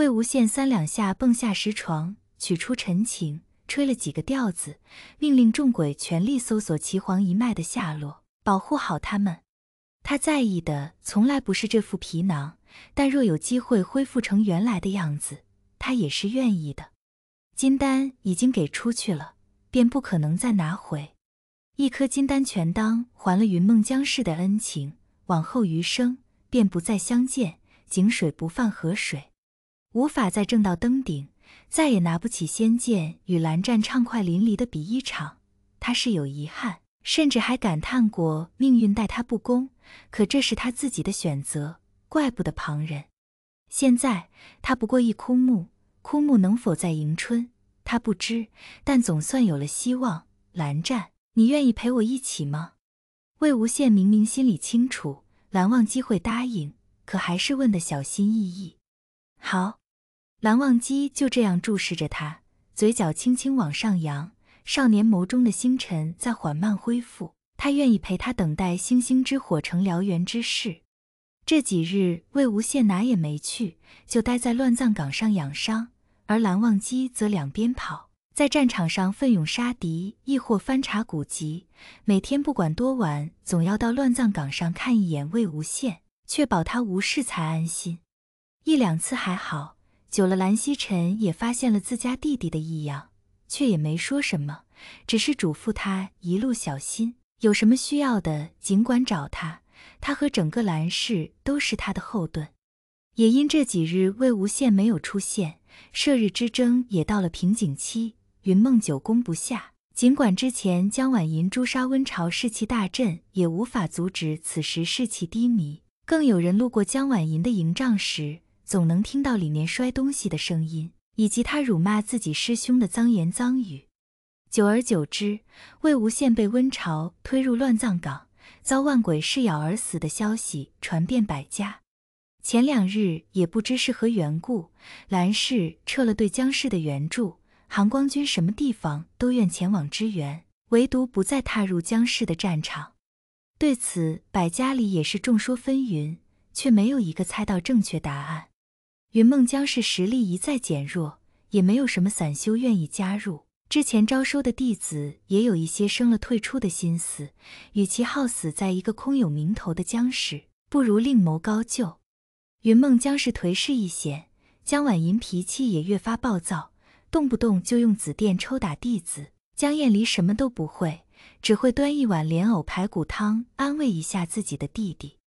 魏无羡三两下蹦下石床，取出陈情，吹了几个调子，命令众鬼全力搜索祁黄一脉的下落，保护好他们。他在意的从来不是这副皮囊，但若有机会恢复成原来的样子，他也是愿意的。金丹已经给出去了，便不可能再拿回。一颗金丹，全当还了云梦江氏的恩情，往后余生便不再相见，井水不犯河水。无法再正道登顶，再也拿不起仙剑与蓝湛畅快淋漓的比一场，他是有遗憾，甚至还感叹过命运待他不公。可这是他自己的选择，怪不得旁人。现在他不过一枯木，枯木能否再迎春，他不知。但总算有了希望。蓝湛，你愿意陪我一起吗？魏无羡明明心里清楚蓝忘机会答应，可还是问得小心翼翼。好。蓝忘机就这样注视着他，嘴角轻轻往上扬。少年眸中的星辰在缓慢恢复。他愿意陪他等待星星之火成燎原之势。这几日，魏无羡哪也没去，就待在乱葬岗上养伤，而蓝忘机则两边跑，在战场上奋勇杀敌，亦或翻查古籍。每天不管多晚，总要到乱葬岗上看一眼魏无羡，确保他无事才安心。一两次还好。久了，蓝曦臣也发现了自家弟弟的异样，却也没说什么，只是嘱咐他一路小心，有什么需要的尽管找他，他和整个蓝氏都是他的后盾。也因这几日魏无羡没有出现，射日之争也到了瓶颈期，云梦九攻不下。尽管之前江晚银诛杀温晁，士气大振，也无法阻止此时士气低迷。更有人路过江晚银的营帐时。总能听到里面摔东西的声音，以及他辱骂自己师兄的脏言脏语。久而久之，魏无羡被温晁推入乱葬岗，遭万鬼噬咬而死的消息传遍百家。前两日，也不知是何缘故，兰氏撤了对江氏的援助，韩光君什么地方都愿前往支援，唯独不再踏入江氏的战场。对此，百家里也是众说纷纭，却没有一个猜到正确答案。云梦江氏实力一再减弱，也没有什么散修愿意加入。之前招收的弟子也有一些生了退出的心思，与其耗死在一个空有名头的江氏，不如另谋高就。云梦江氏颓势一显，江婉银脾气也越发暴躁，动不动就用紫电抽打弟子。江晏离什么都不会，只会端一碗莲藕排骨汤安慰一下自己的弟弟。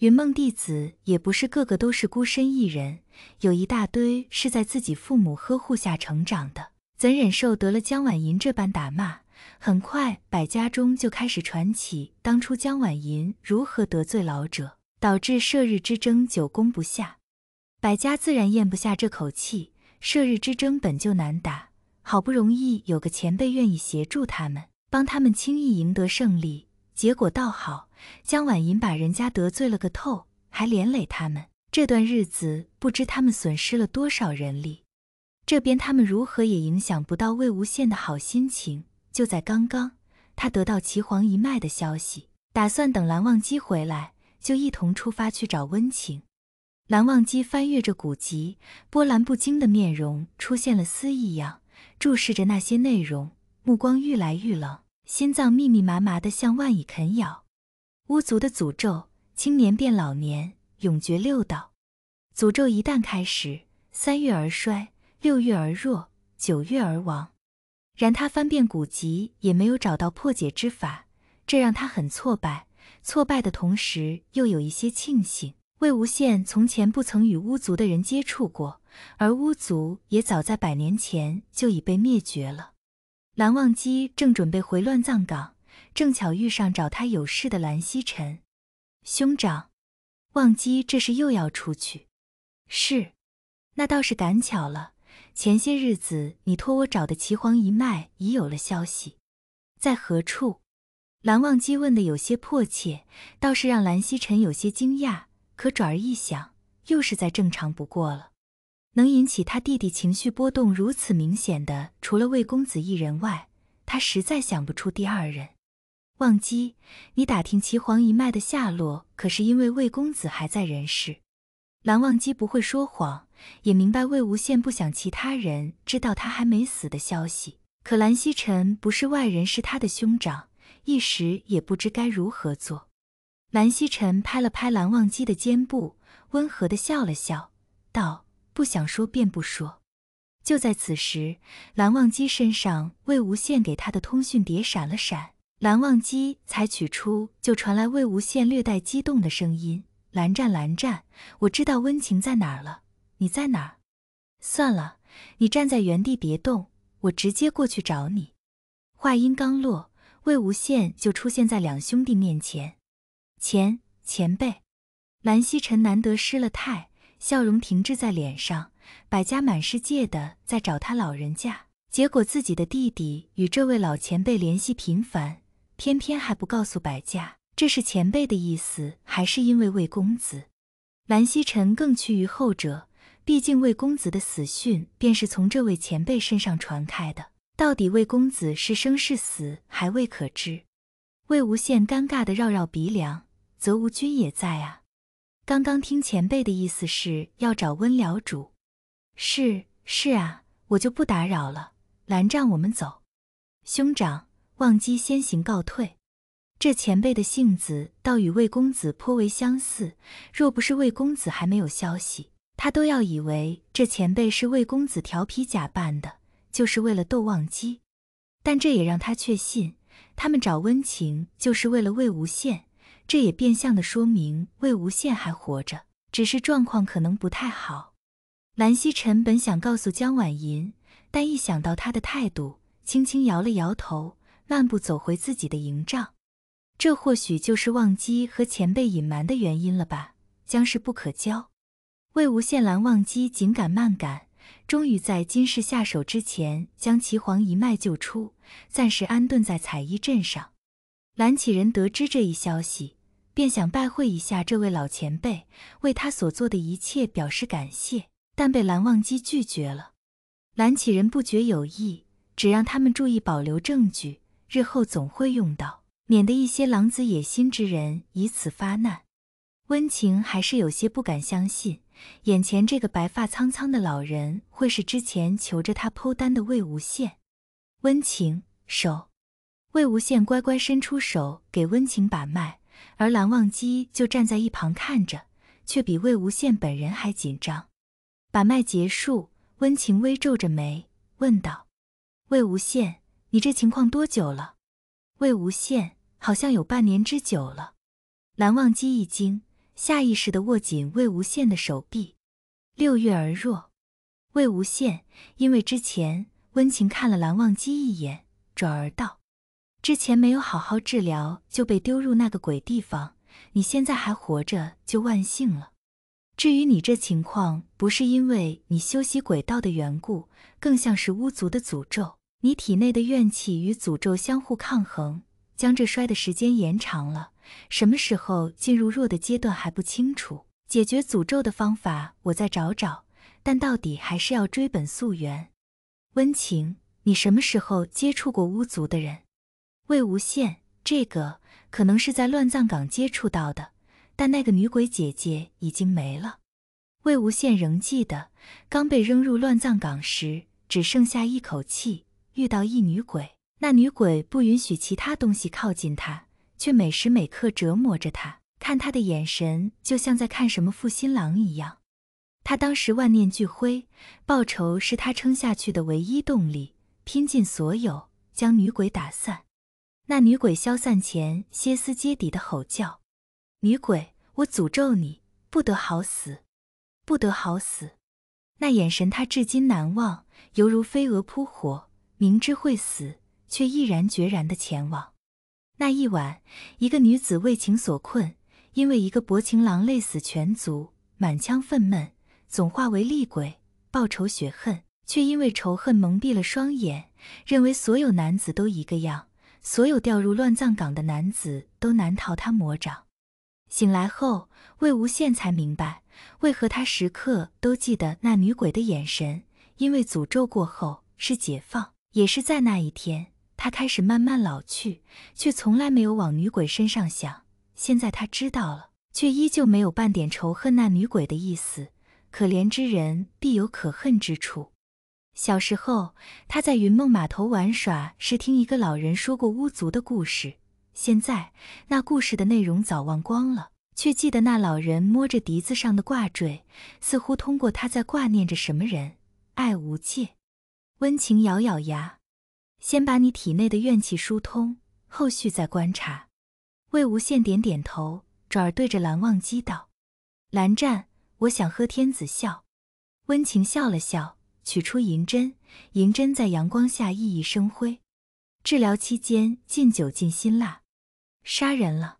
云梦弟子也不是个个都是孤身一人，有一大堆是在自己父母呵护下成长的，怎忍受得了江婉银这般打骂？很快，百家中就开始传起当初江婉银如何得罪老者，导致射日之争久攻不下。百家自然咽不下这口气。射日之争本就难打，好不容易有个前辈愿意协助他们，帮他们轻易赢得胜利。结果倒好，江婉莹把人家得罪了个透，还连累他们。这段日子不知他们损失了多少人力。这边他们如何也影响不到魏无羡的好心情。就在刚刚，他得到祁黄一脉的消息，打算等蓝忘机回来就一同出发去找温情。蓝忘机翻阅着古籍，波澜不惊的面容出现了丝异样，注视着那些内容，目光愈来愈冷。心脏密密麻麻的，像万蚁啃咬。巫族的诅咒，青年变老年，永绝六道。诅咒一旦开始，三月而衰，六月而弱，九月而亡。然他翻遍古籍，也没有找到破解之法，这让他很挫败。挫败的同时，又有一些庆幸。魏无羡从前不曾与巫族的人接触过，而巫族也早在百年前就已被灭绝了。蓝忘机正准备回乱葬岗，正巧遇上找他有事的蓝曦臣。兄长，忘机这是又要出去？是，那倒是赶巧了。前些日子你托我找的祁黄一脉已有了消息，在何处？蓝忘机问的有些迫切，倒是让蓝曦臣有些惊讶。可转而一想，又是再正常不过了。能引起他弟弟情绪波动如此明显的，除了魏公子一人外，他实在想不出第二人。忘机，你打听齐皇一脉的下落，可是因为魏公子还在人世。蓝忘机不会说谎，也明白魏无羡不想其他人知道他还没死的消息。可蓝曦臣不是外人，是他的兄长，一时也不知该如何做。蓝曦臣拍了拍蓝忘机的肩部，温和的笑了笑，道。不想说便不说。就在此时，蓝忘机身上魏无羡给他的通讯碟闪了闪，蓝忘机才取出，就传来魏无羡略带激动的声音：“蓝湛，蓝湛，我知道温情在哪了，你在哪儿？算了，你站在原地别动，我直接过去找你。”话音刚落，魏无羡就出现在两兄弟面前。前前辈，蓝曦臣难得失了态。笑容停滞在脸上，百家满世界的在找他老人家，结果自己的弟弟与这位老前辈联系频繁，偏偏还不告诉百家，这是前辈的意思，还是因为魏公子？蓝曦臣更趋于后者，毕竟魏公子的死讯便是从这位前辈身上传开的，到底魏公子是生是死还未可知。魏无羡尴尬的绕绕鼻梁，则无君也在啊。刚刚听前辈的意思是要找温疗主，是是啊，我就不打扰了。蓝湛，我们走。兄长，忘机先行告退。这前辈的性子倒与魏公子颇为相似，若不是魏公子还没有消息，他都要以为这前辈是魏公子调皮假扮的，就是为了逗忘机。但这也让他确信，他们找温情就是为了魏无羡。这也变相的说明魏无羡还活着，只是状况可能不太好。蓝曦臣本想告诉江婉银，但一想到他的态度，轻轻摇了摇头，慢步走回自己的营帐。这或许就是忘机和前辈隐瞒的原因了吧？江氏不可交。魏无羡、蓝忘机紧赶慢赶，终于在金氏下手之前将祁黄一脉救出，暂时安顿在彩衣镇上。蓝启仁得知这一消息。便想拜会一下这位老前辈，为他所做的一切表示感谢，但被蓝忘机拒绝了。蓝启人不觉有意，只让他们注意保留证据，日后总会用到，免得一些狼子野心之人以此发难。温情还是有些不敢相信，眼前这个白发苍苍的老人会是之前求着他剖丹的魏无羡。温情手，魏无羡乖乖伸出手给温情把脉。而蓝忘机就站在一旁看着，却比魏无羡本人还紧张。把脉结束，温情微皱着眉问道：“魏无羡，你这情况多久了？”魏无羡好像有半年之久了。蓝忘机一惊，下意识的握紧魏无羡的手臂。六月而弱，魏无羡因为之前，温情看了蓝忘机一眼，转而道。之前没有好好治疗就被丢入那个鬼地方，你现在还活着就万幸了。至于你这情况，不是因为你修习鬼道的缘故，更像是巫族的诅咒。你体内的怨气与诅咒相互抗衡，将这衰的时间延长了。什么时候进入弱的阶段还不清楚。解决诅咒的方法，我再找找。但到底还是要追本溯源。温情，你什么时候接触过巫族的人？魏无羡这个可能是在乱葬岗接触到的，但那个女鬼姐姐已经没了。魏无羡仍记得，刚被扔入乱葬岗时，只剩下一口气，遇到一女鬼，那女鬼不允许其他东西靠近他，却每时每刻折磨着他，看他的眼神就像在看什么负心郎一样。他当时万念俱灰，报仇是他撑下去的唯一动力，拼尽所有将女鬼打散。那女鬼消散前歇斯底里的吼叫：“女鬼，我诅咒你不得好死，不得好死！”那眼神，他至今难忘，犹如飞蛾扑火，明知会死，却毅然决然的前往。那一晚，一个女子为情所困，因为一个薄情郎累死全族，满腔愤懑，总化为厉鬼报仇雪恨，却因为仇恨蒙蔽了双眼，认为所有男子都一个样。所有掉入乱葬岗的男子都难逃他魔掌。醒来后，魏无羡才明白为何他时刻都记得那女鬼的眼神，因为诅咒过后是解放。也是在那一天，他开始慢慢老去，却从来没有往女鬼身上想。现在他知道了，却依旧没有半点仇恨那女鬼的意思。可怜之人必有可恨之处。小时候，他在云梦码头玩耍，是听一个老人说过巫族的故事。现在，那故事的内容早忘光了，却记得那老人摸着笛子上的挂坠，似乎通过他在挂念着什么人。爱无界，温情咬咬牙，先把你体内的怨气疏通，后续再观察。魏无羡点点头，转而对着蓝忘机道：“蓝湛，我想喝天子笑。”温情笑了笑。取出银针，银针在阳光下熠熠生辉。治疗期间，禁酒禁辛辣。杀人了。